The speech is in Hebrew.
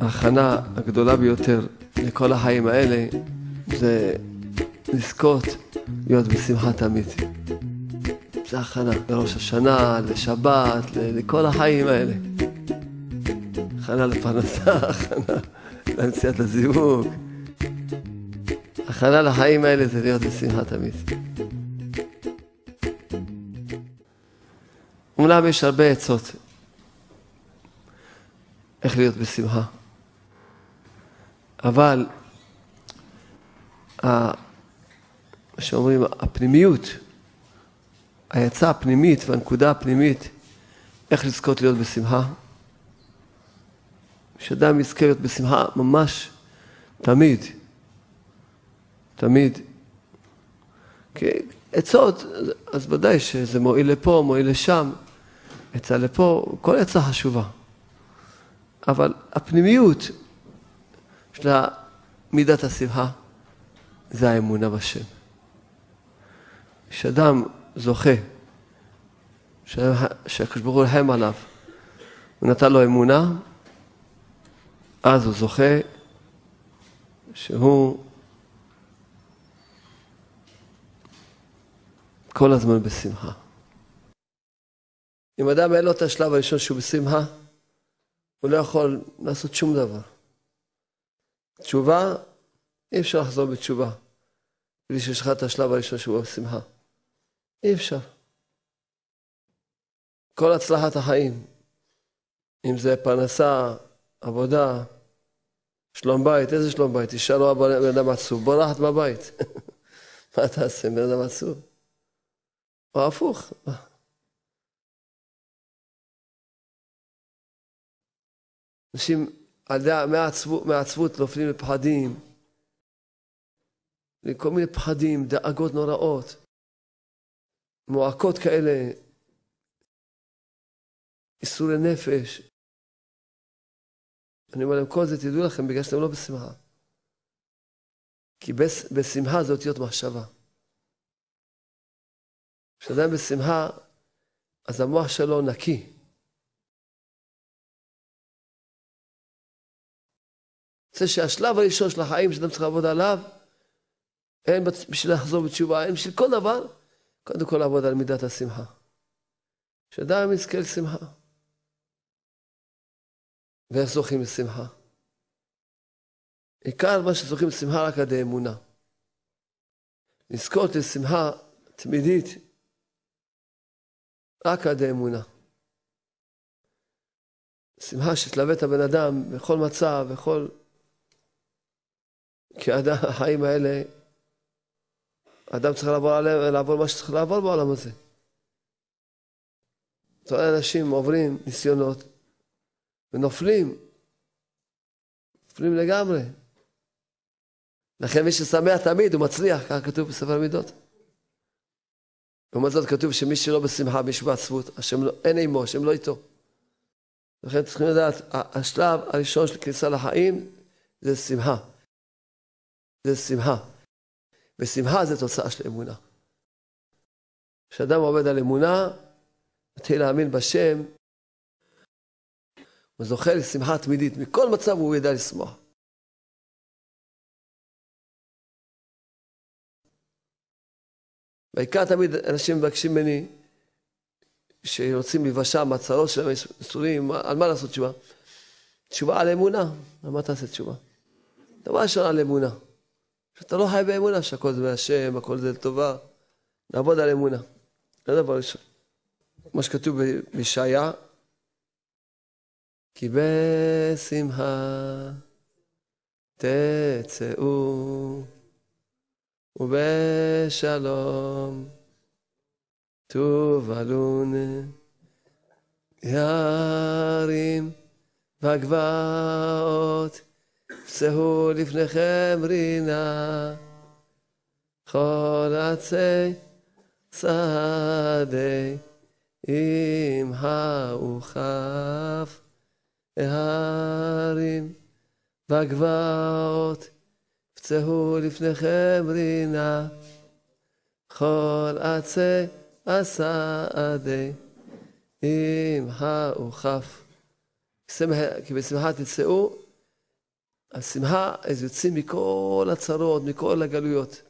ההכנה הגדולה ביותר לכל החיים האלה זה לזכות להיות בשמחת עמית. זה הכנה לראש השנה, לשבת, לכל החיים האלה. הכנה לפרנסה, הכנה למציאת הזיווג. הכנה לחיים האלה זה להיות בשמחת עמית. אומנם יש הרבה עצות איך להיות בשמחה. אבל, מה שאומרים, הפנימיות, היצא הפנימית והנקודה הפנימית, איך לזכות להיות בשמחה. שאדם יזכה להיות בשמחה ממש תמיד, תמיד. כי עצות, אז ודאי שזה מועיל לפה, מועיל לשם, עצה לפה, כל עצה חשובה. אבל הפנימיות של מידת השמחה זה האמונה בשם. כשאדם זוכה, כשהקדוש ברוך הוא הלחם עליו, הוא נתן לו אמונה, אז הוא זוכה שהוא כל הזמן בשמחה. אם אדם אין לו את השלב הראשון שהוא בשמחה, הוא לא יכול לעשות שום דבר. תשובה, אי אפשר לחזור בתשובה. בלי שיש לך את השלב הראשון שהוא בשמחה. אי אפשר. כל הצלחת החיים, אם זה פרנסה, עבודה, שלום בית, איזה שלום בית? אישה לא הבן אדם עצוב, בוא נחת בבית. מה תעשה, בן אדם עצוב? או הפוך. אנשים מהעצבות נופלים לפחדים, לכל מיני פחדים, דאגות נוראות, מועקות כאלה, איסורי נפש. אני אומר להם, כל זה תדעו לכם בגלל שאתם לא בשמחה. כי בשמחה זה אותיות מחשבה. כשאדם בשמחה, אז המוח שלו נקי. זה שהשלב הראשון של החיים שאדם צריך לעבוד עליו, אין בשביל לחזור בתשובה, אין בשביל כל דבר, קודם כל לעבוד על מידת השמחה. שאדם יזכה לשמחה. ואיך זוכים לשמחה? עיקר מה שזוכים לשמחה רק על אמונה. לזכות לשמחה תמידית רק על אמונה. שמחה שתלווה את הבן אדם בכל מצב, בכל... כי החיים האלה, אדם צריך לעבור, עליהם, לעבור מה שצריך לעבור בעולם הזה. אתה רואה אנשים עוברים ניסיונות ונופלים, נופלים לגמרי. לכן מי ששמח תמיד הוא מצליח, כך כתוב בספר המידות. לעומת זאת כתוב שמי שלא בשמחה, מי שבעצבות, השם לא, אין עימו, השם לא איתו. לכן צריכים לדעת, השלב הראשון של כניסה לחיים זה שמחה. זה שמחה. ושמחה זה תוצאה של אמונה. כשאדם עובד על אמונה, מתחיל להאמין בשם, הוא זוכה לשמחה תמידית. מכל מצב הוא ידע לשמוח. בעיקר תמיד אנשים מבקשים ממני, שרוצים להיוושע מהצרות שלהם, יש מסורים, על מה לעשות תשובה? תשובה על אמונה. על מה תעשה תשובה? דבר ראשון על אמונה. שאתה לא חי באמונה שהכל זה מהשם, הכל זה לטובה. לעבוד על אמונה. זה הדבר ראשון. מה שכתוב בישעיה, כי בשמחה תצאו ובשלום תובלון ירים וגבעות שאו לפניכם רינה, כל עצי שדה, אם האוכף, ההרים והגבעות, פצהו לפניכם רינה, כל עצי השדה, אם האוכף. כי בשמחה תצאו השמחה, אז יוצאים מכל הצרות, מכל הגלויות.